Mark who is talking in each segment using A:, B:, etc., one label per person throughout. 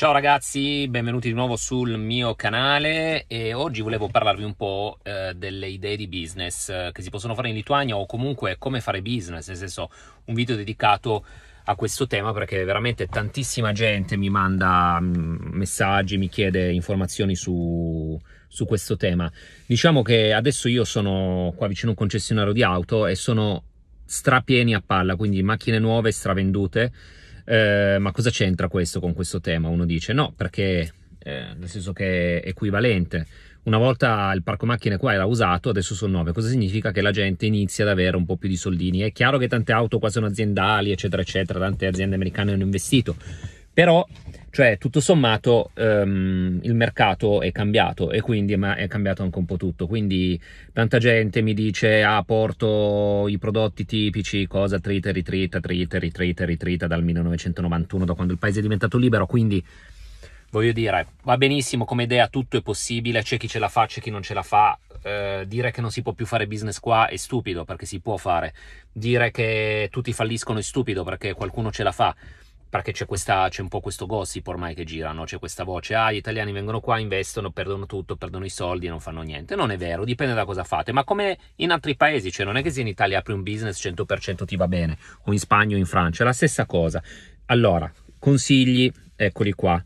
A: Ciao ragazzi, benvenuti di nuovo sul mio canale e oggi volevo parlarvi un po' eh, delle idee di business eh, che si possono fare in Lituania o comunque come fare business, nel senso un video dedicato a questo tema perché veramente tantissima gente mi manda mm, messaggi, mi chiede informazioni su, su questo tema. Diciamo che adesso io sono qua vicino a un concessionario di auto e sono strapieni a palla, quindi macchine nuove stravendute eh, ma cosa c'entra questo con questo tema? Uno dice no, perché eh, nel senso che è equivalente. Una volta il parco macchine qua era usato, adesso sono nove. Cosa significa che la gente inizia ad avere un po' più di soldini? È chiaro che tante auto qua sono aziendali, eccetera, eccetera, tante aziende americane hanno investito però, cioè, tutto sommato, um, il mercato è cambiato e quindi è cambiato anche un po' tutto. Quindi tanta gente mi dice, ah, porto i prodotti tipici, cosa trita, ritrita, trita, ritrita, ritrita dal 1991, da quando il paese è diventato libero, quindi voglio dire, va benissimo come idea, tutto è possibile, c'è chi ce la fa, c'è chi non ce la fa. Eh, dire che non si può più fare business qua è stupido perché si può fare. Dire che tutti falliscono è stupido perché qualcuno ce la fa perché c'è, questa, c'è un po' questo gossip ormai che gira, no? c'è questa voce, ah gli italiani vengono qua, investono, perdono tutto, perdono i soldi e non fanno niente, non è vero, dipende da cosa fate, ma come in altri paesi, cioè non è che se in Italia apri un business 100% ti va bene, o in Spagna o in Francia, è la stessa cosa. Allora, consigli, eccoli qua,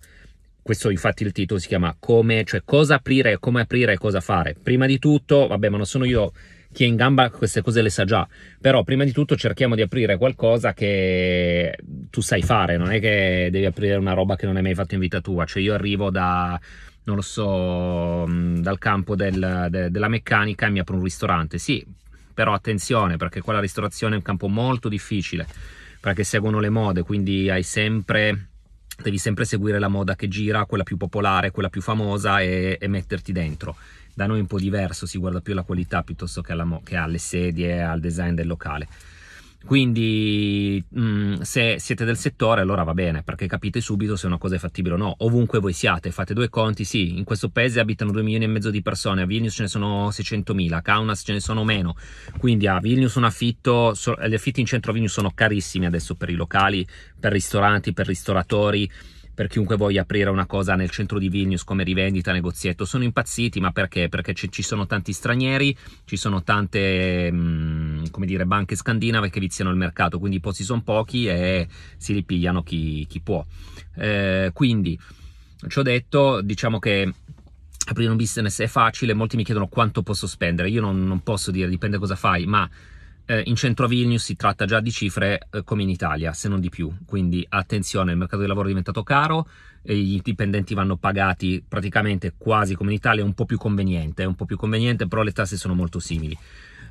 A: questo infatti il titolo si chiama come, cioè cosa aprire, come aprire e cosa fare. Prima di tutto, vabbè ma non sono io chi è in gamba queste cose le sa già, però prima di tutto cerchiamo di aprire qualcosa che tu sai fare, non è che devi aprire una roba che non hai mai fatto in vita tua, cioè io arrivo da non lo so, mm, dal campo del, de, della meccanica e mi apro un ristorante. Sì, però attenzione perché qua la ristorazione è un campo molto difficile, perché seguono le mode, quindi hai sempre devi sempre seguire la moda che gira, quella più popolare, quella più famosa e, e metterti dentro. Da noi è un po' diverso, si guarda più alla qualità piuttosto che, alla mo- che alle sedie, al design del locale. Quindi mh, mm, se siete del settore allora va bene perché capite subito se una cosa è fattibile o no. Ovunque voi siate, fate due conti, sì, in questo paese abitano 2 milioni e mezzo di persone, a Vilnius ce ne sono 600 mila, a Kaunas ce ne sono meno. Quindi a Vilnius un affitto, so, gli affitti in centro Vilnius sono carissimi adesso per i locali, per ristoranti, per ristoratori per chiunque voglia aprire una cosa nel centro di Vilnius come rivendita, negozietto. Sono impazziti, ma perché? Perché ci, ci sono tanti stranieri, ci sono tante... Mh, mm, come dire, banche scandinave che viziano il mercato, quindi i posti sono pochi e si ripigliano chi, chi può. Eh, quindi, ciò detto, diciamo che aprire un business è facile, molti mi chiedono quanto posso spendere, io non, non posso dire, dipende cosa fai, ma eh, in centro a Vilnius si tratta già di cifre eh, come in Italia, se non di più, quindi attenzione, il mercato del lavoro è diventato caro, gli dipendenti vanno pagati praticamente quasi come in Italia, un po' più conveniente, un po' più conveniente, però le tasse sono molto simili.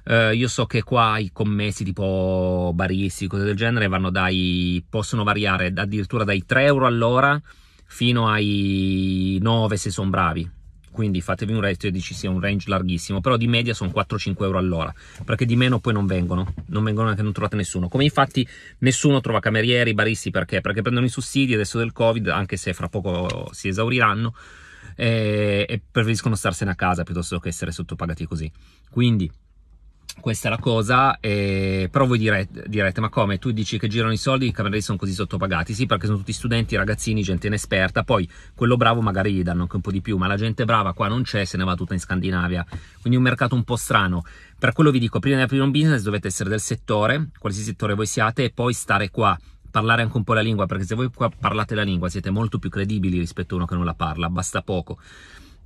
A: Uh, io so che qua i commessi tipo baristi, cose del genere, vanno dai, possono variare addirittura dai 3 euro all'ora fino ai 9 se sono bravi. Quindi fatevi un resto e dici sia un range larghissimo, però di media sono 4-5 euro all'ora, perché di meno poi non vengono, non vengono neanche, non trovate nessuno. Come infatti nessuno trova camerieri, baristi, perché? Perché prendono i sussidi adesso del Covid, anche se fra poco si esauriranno, e, eh, e preferiscono starsene a casa piuttosto che essere sottopagati così. Quindi questa è la cosa, eh, però voi direte, direte, ma come, tu dici che girano i soldi, i camerieri sono così sottopagati, sì perché sono tutti studenti, ragazzini, gente inesperta, poi quello bravo magari gli danno anche un po' di più, ma la gente brava qua non c'è, se ne va tutta in Scandinavia, quindi un mercato un po' strano, per quello vi dico, prima di aprire un business dovete essere del settore, qualsiasi settore voi siate, e poi stare qua, parlare anche un po' la lingua, perché se voi qua parlate la lingua siete molto più credibili rispetto a uno che non la parla, basta poco.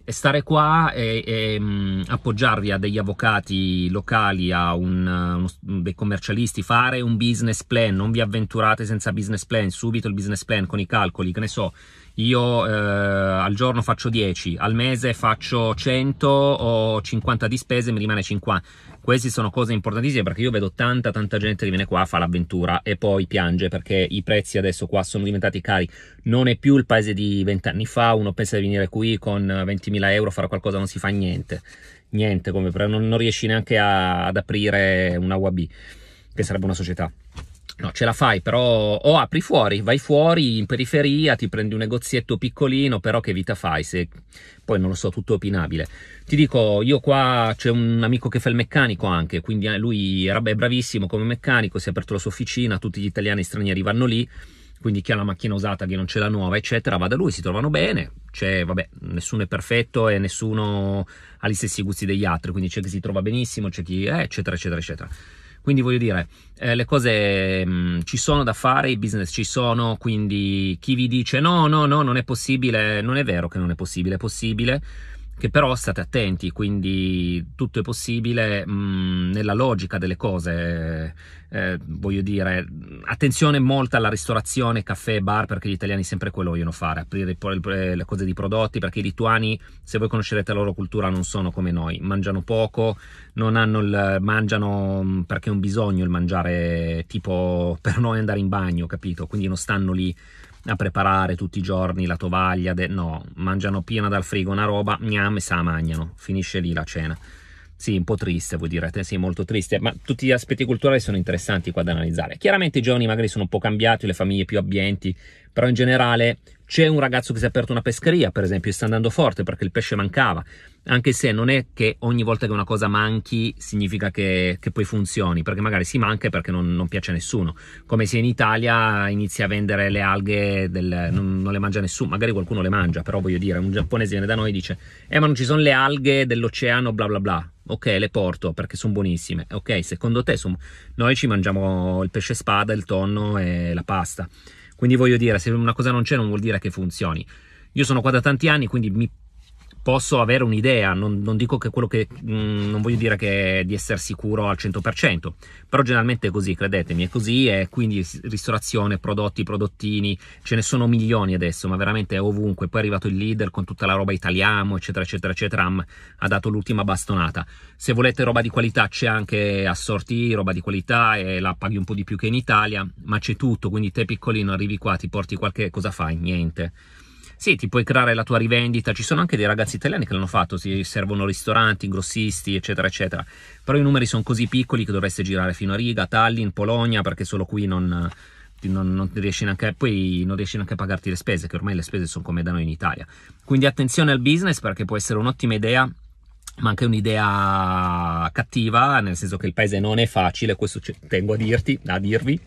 A: E stare qua e, e mh, mm, appoggiarvi a degli avvocati locali, a un, eh, uno, mm, dei commercialisti, fare un business plan, non vi avventurate senza business plan, subito il business plan con i calcoli, che ne so, io eh, al giorno faccio 10, al mese faccio 100 o 50 di spese, mi rimane 50 queste sono cose importantissime perché io vedo tanta tanta gente che viene qua, fa l'avventura e poi piange perché i prezzi adesso qua sono diventati cari. Non è più il paese di vent'anni fa, uno pensa di venire qui con 20.000 euro, a fare qualcosa, non si fa niente. Niente, come, non, non riesci neanche a, ad aprire una UAB, che sarebbe una società. No, ce la fai, però o apri fuori, vai fuori in periferia, ti prendi un negozietto piccolino, però che vita fai se poi non lo so, tutto opinabile. Ti dico, io qua c'è un amico che fa il meccanico anche, quindi eh, lui è bravissimo come meccanico, si è aperto la sua officina, tutti gli italiani e stranieri vanno lì, quindi chi ha la macchina usata, chi non ce l'ha nuova, eccetera, va da lui, si trovano bene, c'è, vabbè, nessuno è perfetto e nessuno ha gli stessi gusti degli altri, quindi c'è chi si trova benissimo, c'è chi, eh, eccetera, eccetera, eccetera. Quindi voglio dire, eh, le cose mh, mm, ci sono da fare, i business ci sono, quindi chi vi dice no, no, no, non è possibile, non è vero che non è possibile, è possibile che però state attenti, quindi tutto è possibile mh, mm, nella logica delle cose, eh, voglio dire, attenzione molta alla ristorazione, caffè e bar, perché gli italiani sempre quello vogliono fare, aprire le cose di prodotti, perché i lituani, se voi conoscerete la loro cultura, non sono come noi, mangiano poco, non hanno il, mangiano mm, perché è un bisogno il mangiare, tipo per noi andare in bagno, capito? Quindi non stanno lì a preparare tutti i giorni la tovaglia, de... no, mangiano piena dal frigo una roba, gnam e sa mangiano, finisce lì la cena. Sì, un po' triste, voi direte, sì, molto triste, ma tutti gli aspetti culturali sono interessanti qua da analizzare. Chiaramente i giovani magari sono un po' cambiati, le famiglie più abbienti, però in generale c'è un ragazzo che si è aperto una pescheria, per esempio, e sta andando forte perché il pesce mancava, anche se non è che ogni volta che una cosa manchi significa che, che poi funzioni, perché magari si manca perché non, non, piace a nessuno. Come se in Italia inizia a vendere le alghe, del, non, non, le mangia nessuno, magari qualcuno le mangia, però voglio dire, un giapponese viene da noi e dice, eh ma non ci sono le alghe dell'oceano, bla bla bla. Ok, le porto perché sono buonissime. Ok, secondo te sono... noi ci mangiamo il pesce spada, il tonno e la pasta quindi voglio dire, se una cosa non c'è non vuol dire che funzioni. Io sono qua da tanti anni, quindi mi posso avere un'idea, non, non dico che quello che... Mh, mm, non voglio dire che di essere sicuro al 100%, però generalmente è così, credetemi, è così e quindi ristorazione, prodotti, prodottini, ce ne sono milioni adesso, ma veramente è ovunque. Poi è arrivato il leader con tutta la roba italiano, eccetera, eccetera, eccetera, ha dato l'ultima bastonata. Se volete roba di qualità c'è anche assorti, roba di qualità e la paghi un po' di più che in Italia, ma c'è tutto, quindi te piccolino arrivi qua, ti porti qualche cosa fai? Niente. Sì, ti puoi creare la tua rivendita, ci sono anche dei ragazzi italiani che l'hanno fatto, ti servono ristoranti, grossisti, eccetera, eccetera. Però i numeri sono così piccoli che dovreste girare fino a Riga, Tallinn, Polonia, perché solo qui non, non, non, riesci neanche, poi non riesci neanche a pagarti le spese, che ormai le spese sono come da noi in Italia. Quindi attenzione al business perché può essere un'ottima idea ma anche un'idea cattiva, nel senso che il paese non è facile, questo tengo a dirti, a dirvi,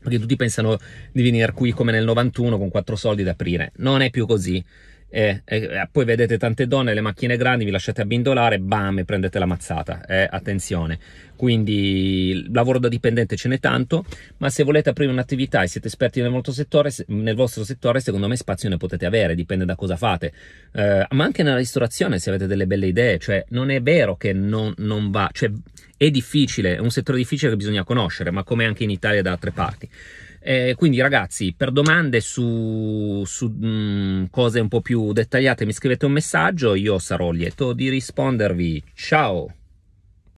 A: perché tutti pensano di venire qui come nel 91 con quattro soldi da aprire. Non è più così e, eh, poi vedete tante donne, le macchine grandi, vi lasciate abbindolare, bam, e prendete la mazzata. Eh, attenzione. Quindi lavoro da dipendente ce n'è tanto, ma se volete aprire un'attività e siete esperti nel vostro settore, nel vostro settore secondo me spazio ne potete avere, dipende da cosa fate. Eh, ma anche nella ristorazione, se avete delle belle idee, cioè non è vero che non, non va, cioè è difficile, è un settore difficile che bisogna conoscere, ma come anche in Italia da altre parti. Eh, quindi ragazzi, per domande su, su mh, mm, cose un po' più dettagliate mi scrivete un messaggio, io sarò lieto di rispondervi. Ciao!